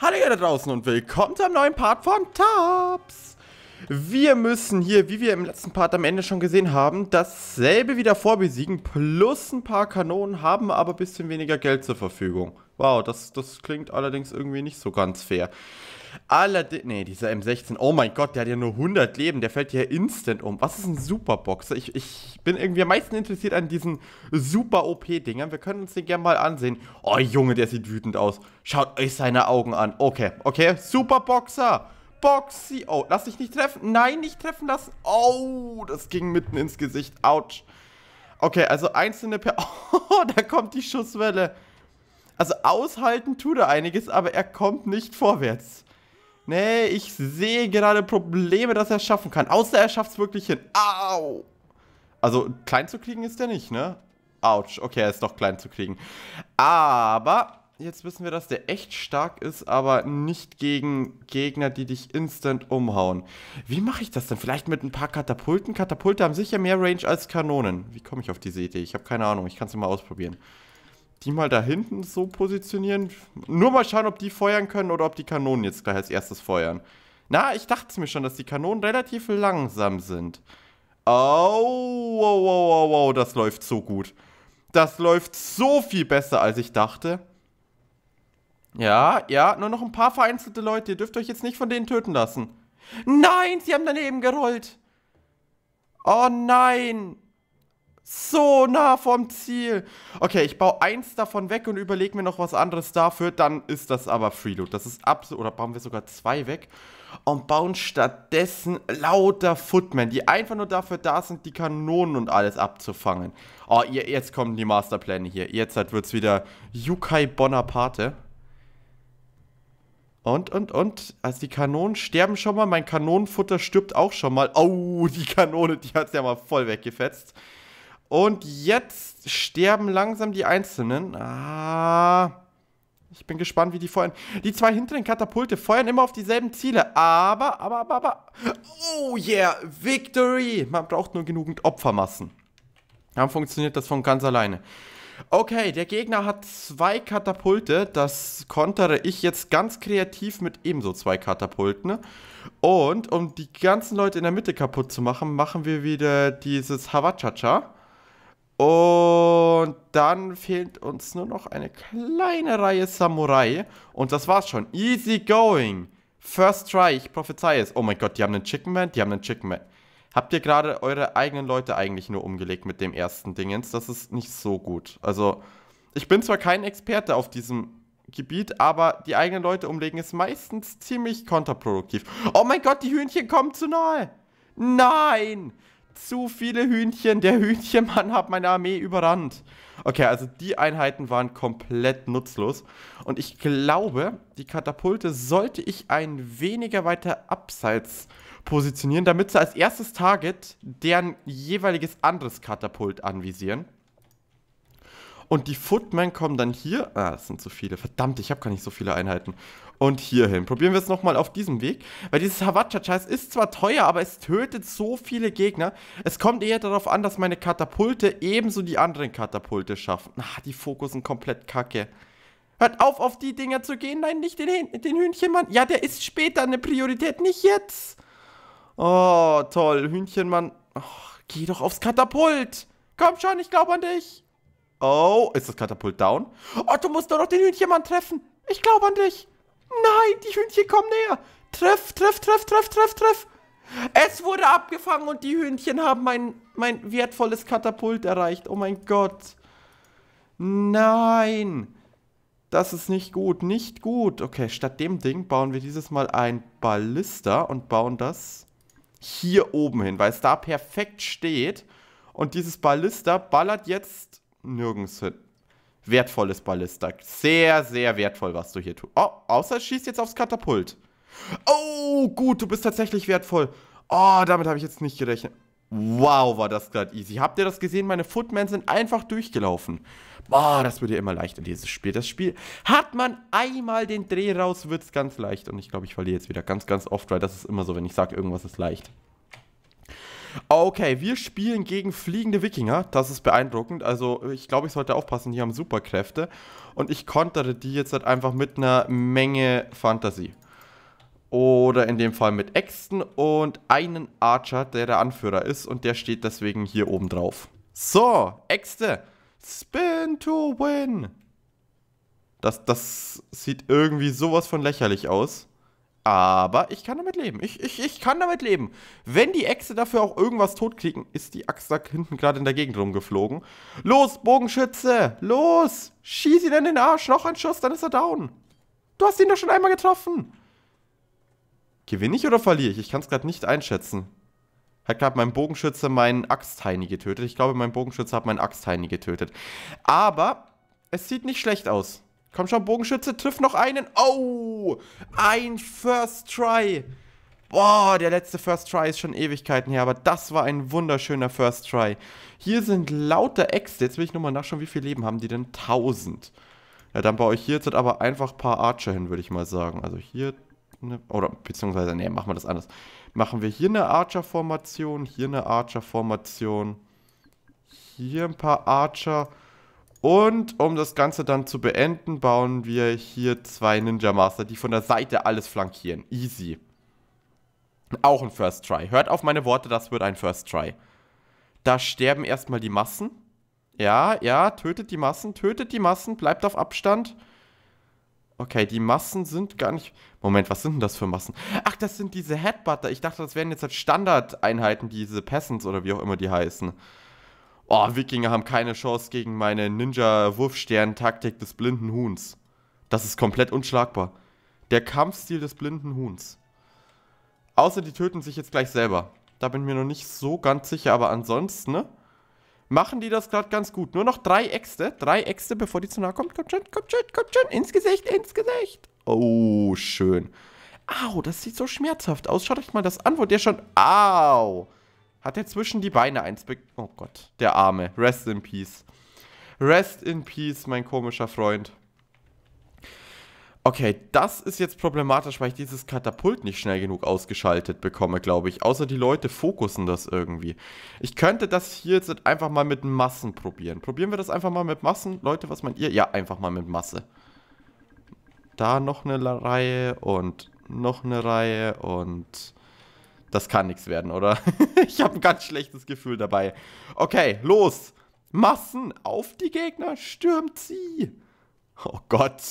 Hallo ihr da draußen und willkommen zu einem neuen Part von Tabs. Wir müssen hier, wie wir im letzten Part am Ende schon gesehen haben, dasselbe wieder vorbesiegen, plus ein paar Kanonen, haben aber ein bisschen weniger Geld zur Verfügung. Wow, das, das klingt allerdings irgendwie nicht so ganz fair. Allerdings, nee, dieser M16, oh mein Gott, der hat ja nur 100 Leben, der fällt ja instant um. Was ist ein Superboxer? Ich, ich bin irgendwie am meisten interessiert an diesen Super-OP-Dingern. Wir können uns den gerne mal ansehen. Oh Junge, der sieht wütend aus. Schaut euch seine Augen an. Okay, okay, Superboxer. Boxy. Oh, lass dich nicht treffen. Nein, nicht treffen lassen. Oh, das ging mitten ins Gesicht. Autsch. Okay, also einzelne per... Oh, da kommt die Schusswelle. Also aushalten tut er einiges, aber er kommt nicht vorwärts. Nee, ich sehe gerade Probleme, dass er es schaffen kann. Außer er schafft es wirklich hin. Au! Also, klein zu kriegen ist er nicht, ne? Autsch. Okay, er ist doch klein zu kriegen. Aber jetzt wissen wir, dass der echt stark ist, aber nicht gegen Gegner, die dich instant umhauen. Wie mache ich das denn? Vielleicht mit ein paar Katapulten? Katapulte haben sicher mehr Range als Kanonen. Wie komme ich auf diese Idee? Ich habe keine Ahnung. Ich kann es mal ausprobieren die mal da hinten so positionieren. Nur mal schauen, ob die feuern können oder ob die Kanonen jetzt gleich als erstes feuern. Na, ich dachte mir schon, dass die Kanonen relativ langsam sind. Oh, wow, wow, wow, wow, das läuft so gut. Das läuft so viel besser, als ich dachte. Ja, ja, nur noch ein paar vereinzelte Leute. Ihr dürft euch jetzt nicht von denen töten lassen. Nein, sie haben daneben gerollt. Oh nein. So nah vom Ziel. Okay, ich baue eins davon weg und überlege mir noch was anderes dafür. Dann ist das aber Freeload. Das ist absolut. Oder bauen wir sogar zwei weg und bauen stattdessen lauter Footmen, die einfach nur dafür da sind, die Kanonen und alles abzufangen. Oh, ihr, jetzt kommen die Masterpläne hier. Jetzt halt es wieder Yukai Bonaparte. Und, und, und. Also die Kanonen sterben schon mal. Mein Kanonenfutter stirbt auch schon mal. Oh, die Kanone, die hat es ja mal voll weggefetzt. Und jetzt sterben langsam die Einzelnen. Ah. Ich bin gespannt, wie die feuern. Die zwei hinteren Katapulte feuern immer auf dieselben Ziele. Aber, aber, aber, aber. Oh yeah, Victory! Man braucht nur genügend Opfermassen. Dann funktioniert das von ganz alleine. Okay, der Gegner hat zwei Katapulte. Das kontere ich jetzt ganz kreativ mit ebenso zwei Katapulten. Und um die ganzen Leute in der Mitte kaputt zu machen, machen wir wieder dieses Hawachacha. Und dann fehlt uns nur noch eine kleine Reihe Samurai. Und das war's schon. Easy going. First try, ich prophezei es. Oh mein Gott, die haben einen Chicken Man, die haben einen Chicken Man. Habt ihr gerade eure eigenen Leute eigentlich nur umgelegt mit dem ersten Dingens? Das ist nicht so gut. Also, ich bin zwar kein Experte auf diesem Gebiet, aber die eigenen Leute umlegen ist meistens ziemlich kontraproduktiv. Oh mein Gott, die Hühnchen kommen zu nahe. Nein! zu viele Hühnchen. Der Hühnchenmann hat meine Armee überrannt. Okay, also die Einheiten waren komplett nutzlos. Und ich glaube, die Katapulte sollte ich ein weniger weiter abseits positionieren, damit sie als erstes Target deren jeweiliges anderes Katapult anvisieren. Und die Footmen kommen dann hier. Ah, das sind zu viele. Verdammt, ich habe gar nicht so viele Einheiten. Und hierhin. Probieren wir es nochmal auf diesem Weg. Weil dieses Hawatcha-Scheiß ist zwar teuer, aber es tötet so viele Gegner. Es kommt eher darauf an, dass meine Katapulte ebenso die anderen Katapulte schaffen. Ah, die Fokus sind komplett kacke. Hört auf, auf die Dinger zu gehen. Nein, nicht den, den Hühnchenmann. Ja, der ist später eine Priorität, nicht jetzt. Oh, toll. Hühnchenmann. Oh, geh doch aufs Katapult. Komm schon, ich glaube an dich. Oh, ist das Katapult down? Oh, du musst doch noch den Hühnchenmann treffen. Ich glaube an dich. Nein, die Hühnchen kommen näher. Treff, treff, treff, treff, treff, treff. Es wurde abgefangen und die Hühnchen haben mein, mein wertvolles Katapult erreicht. Oh mein Gott. Nein. Das ist nicht gut, nicht gut. Okay, statt dem Ding bauen wir dieses Mal ein Ballister und bauen das hier oben hin, weil es da perfekt steht. Und dieses Ballister ballert jetzt nirgends hin. Wertvolles Ballista. Sehr, sehr wertvoll, was du hier tust. Oh, außer es schießt jetzt aufs Katapult. Oh, gut, du bist tatsächlich wertvoll. Oh, damit habe ich jetzt nicht gerechnet. Wow, war das gerade easy. Habt ihr das gesehen? Meine Footmen sind einfach durchgelaufen. Boah, das wird ja immer leichter, dieses Spiel. Das Spiel, hat man einmal den Dreh raus, wird es ganz leicht. Und ich glaube, ich verliere jetzt wieder ganz, ganz oft, weil das ist immer so, wenn ich sage, irgendwas ist leicht. Okay, wir spielen gegen fliegende Wikinger. Das ist beeindruckend. Also ich glaube, ich sollte aufpassen, die haben Superkräfte. Und ich kontere die jetzt halt einfach mit einer Menge Fantasie. Oder in dem Fall mit Äxten und einen Archer, der der Anführer ist. Und der steht deswegen hier oben drauf. So, Äxte. Spin to win. Das, das sieht irgendwie sowas von lächerlich aus. Aber ich kann damit leben. Ich, ich, ich kann damit leben. Wenn die Echse dafür auch irgendwas totkriegen, ist die Axt da hinten gerade in der Gegend rumgeflogen. Los, Bogenschütze! Los! Schieß ihn in den Arsch! Noch ein Schuss, dann ist er down. Du hast ihn doch schon einmal getroffen. Gewinne ich oder verliere ich? Ich kann es gerade nicht einschätzen. Hat gerade mein Bogenschütze meinen Axtheini getötet. Ich glaube, mein Bogenschütze hat meinen Axtheini getötet. Aber es sieht nicht schlecht aus. Komm schon, Bogenschütze, triff noch einen. Oh, ein First Try. Boah, der letzte First Try ist schon Ewigkeiten her, aber das war ein wunderschöner First Try. Hier sind lauter Äxte. Jetzt will ich nochmal nachschauen, wie viel Leben haben die denn? 1000. Ja, dann baue ich hier jetzt halt aber einfach ein paar Archer hin, würde ich mal sagen. Also hier, ne, oder beziehungsweise, ne, machen wir das anders. Machen wir hier eine Archer-Formation, hier eine Archer-Formation, hier ein paar Archer. Und um das Ganze dann zu beenden, bauen wir hier zwei Ninja Master, die von der Seite alles flankieren. Easy. Auch ein First Try. Hört auf meine Worte, das wird ein First Try. Da sterben erstmal die Massen. Ja, ja, tötet die Massen, tötet die Massen, bleibt auf Abstand. Okay, die Massen sind gar nicht... Moment, was sind denn das für Massen? Ach, das sind diese Headbutter. Ich dachte, das wären jetzt halt Standardeinheiten, diese Peasants oder wie auch immer die heißen oh, Wikinger haben keine Chance gegen meine Ninja-Wurfstern-Taktik des blinden Huhns. Das ist komplett unschlagbar. Der Kampfstil des blinden Huhns. Außer die töten sich jetzt gleich selber. Da bin ich mir noch nicht so ganz sicher, aber ansonsten, ne? Machen die das gerade ganz gut. Nur noch drei Äxte, drei Äxte, bevor die zu nahe kommt. Kommt schon, kommt schon, kommt schon. Ins Gesicht, ins Gesicht. Oh, schön. Au, das sieht so schmerzhaft aus. Schaut euch mal das an, wo der schon... Au. Hat er zwischen die Beine eins be Oh Gott, der Arme. Rest in Peace. Rest in Peace, mein komischer Freund. Okay, das ist jetzt problematisch, weil ich dieses Katapult nicht schnell genug ausgeschaltet bekomme, glaube ich. Außer die Leute fokussen das irgendwie. Ich könnte das hier jetzt einfach mal mit Massen probieren. Probieren wir das einfach mal mit Massen. Leute, was meint ihr? Ja, einfach mal mit Masse. Da noch eine Reihe und noch eine Reihe und das kann nichts werden, oder? ich habe ein ganz schlechtes Gefühl dabei. Okay, los. Massen auf die Gegner, stürmt sie. Oh Gott.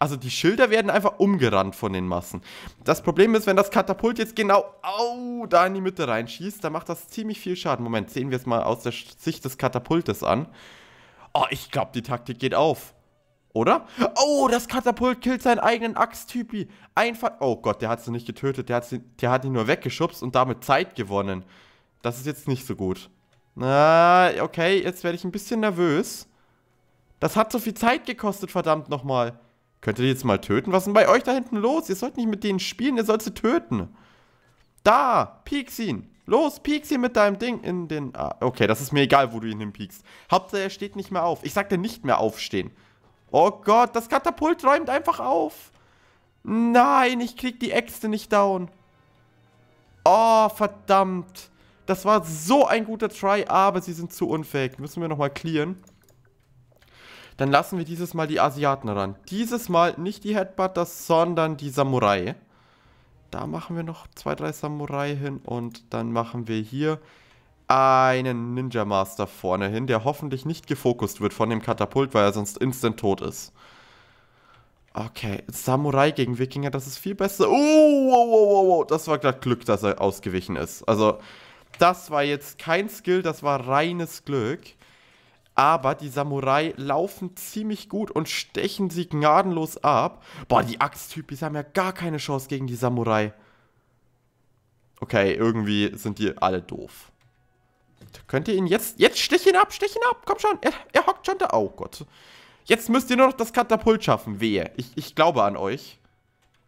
Also die Schilder werden einfach umgerannt von den Massen. Das Problem ist, wenn das Katapult jetzt genau au, da in die Mitte reinschießt, dann macht das ziemlich viel Schaden. Moment, sehen wir es mal aus der Sicht des Katapultes an. Oh, ich glaube, die Taktik geht auf. Oder? Oh, das Katapult killt seinen eigenen Axttypi. Einfach. Oh Gott, der hat sie nicht getötet. Der hat, sie, der hat ihn nur weggeschubst und damit Zeit gewonnen. Das ist jetzt nicht so gut. Na, okay, jetzt werde ich ein bisschen nervös. Das hat so viel Zeit gekostet, verdammt nochmal. Könnt ihr die jetzt mal töten? Was ist denn bei euch da hinten los? Ihr sollt nicht mit denen spielen, ihr sollt sie töten. Da, pieks ihn. Los, pieks ihn mit deinem Ding in den... Ah, okay, das ist mir egal, wo du ihn hinpiekst. Hauptsache, er steht nicht mehr auf. Ich sag dir nicht mehr aufstehen. Oh Gott, das Katapult räumt einfach auf. Nein, ich krieg die Äxte nicht down. Oh, verdammt. Das war so ein guter Try, aber sie sind zu unfähig. Müssen wir nochmal clearen. Dann lassen wir dieses Mal die Asiaten ran. Dieses Mal nicht die Headbutter, sondern die Samurai. Da machen wir noch zwei, drei Samurai hin und dann machen wir hier einen Ninja Master vorne hin, der hoffentlich nicht gefokust wird von dem Katapult, weil er sonst instant tot ist. Okay, Samurai gegen Wikinger, das ist viel besser. Oh, wow, wow, wow, wow. das war gerade Glück, dass er ausgewichen ist. Also, das war jetzt kein Skill, das war reines Glück. Aber die Samurai laufen ziemlich gut und stechen sie gnadenlos ab. Boah, die Axttypis haben ja gar keine Chance gegen die Samurai. Okay, irgendwie sind die alle doof könnt ihr ihn jetzt, jetzt stich ihn ab, stich ihn ab, komm schon, er, er hockt schon da, oh Gott. Jetzt müsst ihr nur noch das Katapult schaffen, wehe. Ich, ich glaube an euch.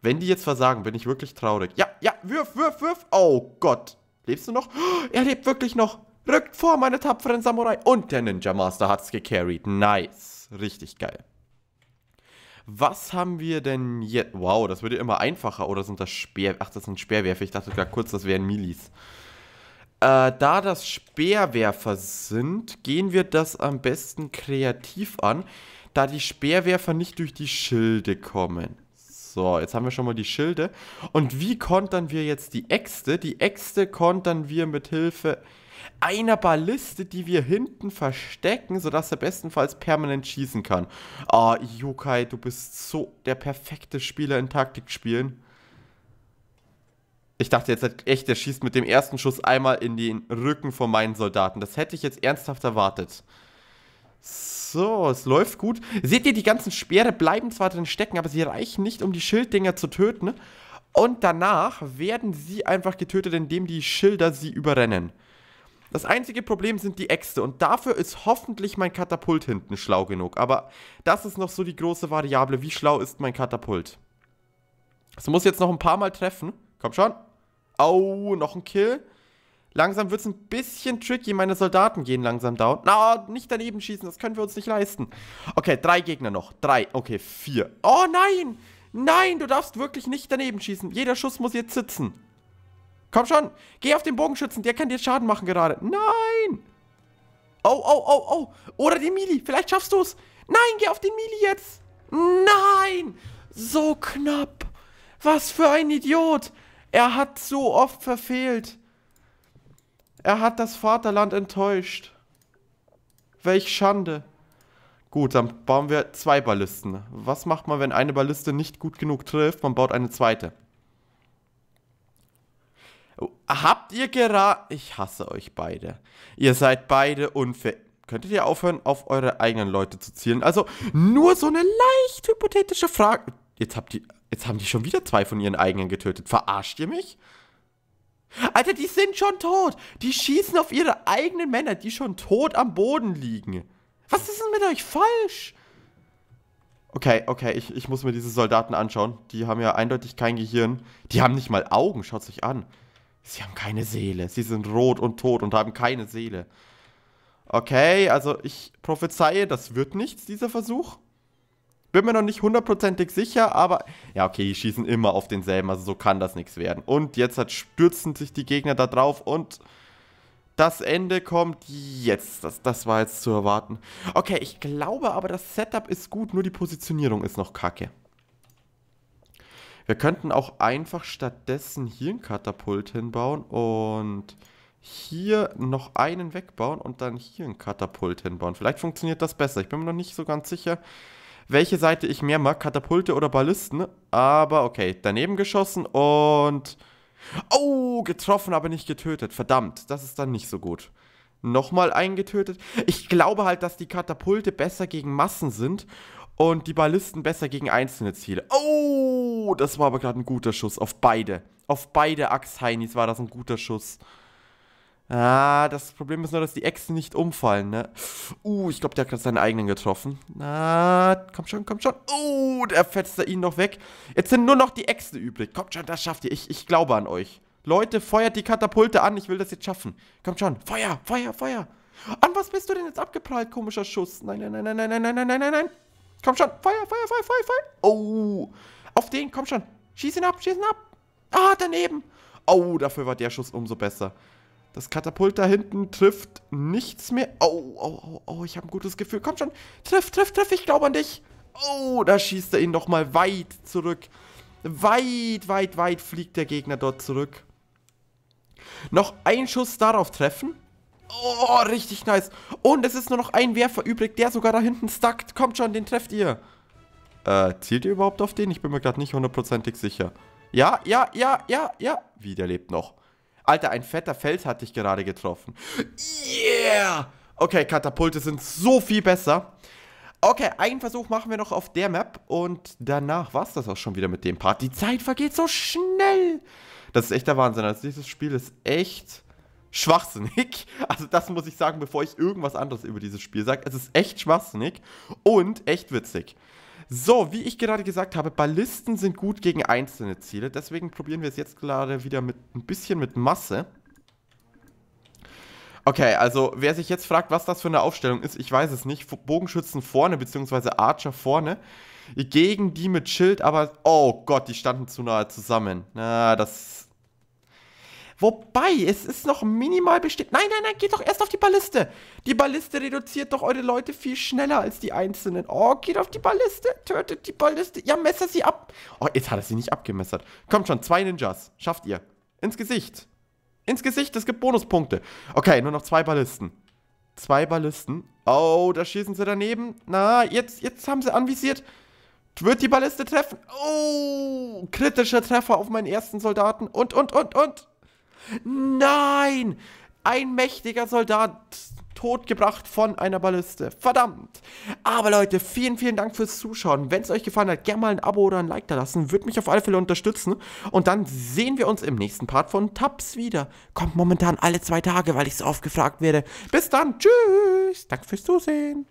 Wenn die jetzt versagen, bin ich wirklich traurig. Ja, ja, wirf, wirf, wirf. Oh Gott. Lebst du noch? er lebt wirklich noch. Rückt vor, meine tapferen Samurai. Und der Ninja Master hat's gecarried. Nice. Richtig geil. Was haben wir denn jetzt? Wow, das wird ja immer einfacher. Oder sind das Speer... Ach, das sind Speerwerfer. Ich dachte gerade kurz, das wären Milis. Äh, da das Speerwerfer sind, gehen wir das am besten kreativ an, da die Speerwerfer nicht durch die Schilde kommen. So, jetzt haben wir schon mal die Schilde. Und wie kontern wir jetzt die Äxte? Die Äxte kontern wir mit Hilfe einer Balliste, die wir hinten verstecken, sodass er bestenfalls permanent schießen kann. Ah, oh, Yokai, du bist so der perfekte Spieler in Taktikspielen. Ich dachte jetzt halt echt, der schießt mit dem ersten Schuss einmal in den Rücken von meinen Soldaten. Das hätte ich jetzt ernsthaft erwartet. So, es läuft gut. Seht ihr, die ganzen Speere bleiben zwar drin stecken, aber sie reichen nicht, um die Schilddinger zu töten. Und danach werden sie einfach getötet, indem die Schilder sie überrennen. Das einzige Problem sind die Äxte und dafür ist hoffentlich mein Katapult hinten schlau genug. Aber das ist noch so die große Variable, wie schlau ist mein Katapult. Es muss jetzt noch ein paar Mal treffen. Komm schon. Au, oh, noch ein Kill. Langsam wird es ein bisschen tricky. Meine Soldaten gehen langsam down. Na, no, nicht daneben schießen. Das können wir uns nicht leisten. Okay, drei Gegner noch. Drei. Okay, vier. Oh nein! Nein, du darfst wirklich nicht daneben schießen. Jeder Schuss muss jetzt sitzen. Komm schon. Geh auf den Bogenschützen. Der kann dir Schaden machen gerade. Nein! Oh, oh, oh, oh. Oder den Mili. Vielleicht schaffst du es. Nein, geh auf den Mili jetzt. Nein! So knapp. Was für ein Idiot. Er hat so oft verfehlt. Er hat das Vaterland enttäuscht. Welch Schande. Gut, dann bauen wir zwei Ballisten. Was macht man, wenn eine Balliste nicht gut genug trifft? Man baut eine zweite. Oh, habt ihr gerade... Ich hasse euch beide. Ihr seid beide unfair. Könntet ihr aufhören, auf eure eigenen Leute zu zielen? Also, nur so eine leicht hypothetische Frage. Jetzt habt ihr... Jetzt haben die schon wieder zwei von ihren eigenen getötet. Verarscht ihr mich? Alter, die sind schon tot. Die schießen auf ihre eigenen Männer, die schon tot am Boden liegen. Was ist denn mit euch falsch? Okay, okay, ich, ich muss mir diese Soldaten anschauen. Die haben ja eindeutig kein Gehirn. Die haben nicht mal Augen, schaut euch an. Sie haben keine Seele. Sie sind rot und tot und haben keine Seele. Okay, also ich prophezeie, das wird nichts, dieser Versuch. Bin mir noch nicht hundertprozentig sicher, aber ja, okay, die schießen immer auf denselben, also so kann das nichts werden. Und jetzt hat, stürzen sich die Gegner da drauf und das Ende kommt jetzt. Das, das war jetzt zu erwarten. Okay, ich glaube aber, das Setup ist gut, nur die Positionierung ist noch kacke. Wir könnten auch einfach stattdessen hier einen Katapult hinbauen und hier noch einen wegbauen und dann hier einen Katapult hinbauen. Vielleicht funktioniert das besser. Ich bin mir noch nicht so ganz sicher welche Seite ich mehr mag, Katapulte oder Ballisten. Aber okay, daneben geschossen und... Oh, getroffen, aber nicht getötet. Verdammt, das ist dann nicht so gut. Nochmal eingetötet. Ich glaube halt, dass die Katapulte besser gegen Massen sind und die Ballisten besser gegen einzelne Ziele. Oh, das war aber gerade ein guter Schuss auf beide. Auf beide Axt-Heinis war das ein guter Schuss. Ah, das Problem ist nur, dass die Echsen nicht umfallen, ne? Uh, ich glaube, der hat gerade seinen eigenen getroffen. Na, ah, komm schon, komm schon. Uh, der fetzt ihn noch weg. Jetzt sind nur noch die Echsen übrig. Kommt schon, das schafft ihr. Ich, ich glaube an euch. Leute, feuert die Katapulte an. Ich will das jetzt schaffen. Kommt schon. Feuer, Feuer, Feuer. An was bist du denn jetzt abgeprallt, komischer Schuss? Nein, nein, nein, nein, nein, nein, nein, nein, nein, nein. Komm schon. Feuer, Feuer, Feuer, Feuer, Feuer. Oh. Auf den, komm schon. Schieß ihn ab, schieß ihn ab. Ah, daneben. Oh, dafür war der Schuss umso besser. Das Katapult da hinten trifft nichts mehr. Oh, oh, oh, oh, ich habe ein gutes Gefühl. Komm schon, triff, triff, triff, ich glaube an dich. Oh, da schießt er ihn nochmal weit zurück. Weit, weit, weit fliegt der Gegner dort zurück. Noch ein Schuss darauf treffen. Oh, richtig nice. Und es ist nur noch ein Werfer übrig, der sogar da hinten stackt. Kommt schon, den trefft ihr. Äh, zielt ihr überhaupt auf den? Ich bin mir gerade nicht hundertprozentig sicher. Ja, ja, ja, ja, ja. Wie, der lebt noch. Alter, ein fetter Fels hat dich gerade getroffen. Yeah! Okay, Katapulte sind so viel besser. Okay, einen Versuch machen wir noch auf der Map und danach war es das auch schon wieder mit dem Part. Die Zeit vergeht so schnell. Das ist echt der Wahnsinn. Also dieses Spiel ist echt schwachsinnig. Also das muss ich sagen, bevor ich irgendwas anderes über dieses Spiel sage. Es ist echt schwachsinnig und echt witzig so, wie ich gerade gesagt habe, Ballisten sind gut gegen einzelne Ziele. Deswegen probieren wir es jetzt gerade wieder mit ein bisschen mit Masse. Okay, also wer sich jetzt fragt, was das für eine Aufstellung ist, ich weiß es nicht. Bogenschützen vorne, beziehungsweise Archer vorne. Gegen die mit Schild, aber... Oh Gott, die standen zu nahe zusammen. Na, ah, das Wobei, es ist noch minimal bestimmt. Nein, nein, nein, geht doch erst auf die Balliste. Die Balliste reduziert doch eure Leute viel schneller als die einzelnen. Oh, geht auf die Balliste. Tötet die Balliste. Ja, messer sie ab. Oh, jetzt hat er sie nicht abgemessert. Kommt schon, zwei Ninjas. Schafft ihr. Ins Gesicht. Ins Gesicht, es gibt Bonuspunkte. Okay, nur noch zwei Ballisten. Zwei Ballisten. Oh, da schießen sie daneben. Na, jetzt, jetzt haben sie anvisiert. Wird die Balliste treffen? Oh, kritischer Treffer auf meinen ersten Soldaten. Und, und, und, und. Nein! Ein mächtiger Soldat totgebracht von einer Balliste. Verdammt! Aber Leute, vielen, vielen Dank fürs Zuschauen. Wenn es euch gefallen hat, gerne mal ein Abo oder ein Like da lassen. Würde mich auf alle Fälle unterstützen. Und dann sehen wir uns im nächsten Part von Tabs wieder. Kommt momentan alle zwei Tage, weil ich so oft gefragt werde. Bis dann. Tschüss. Danke fürs Zusehen.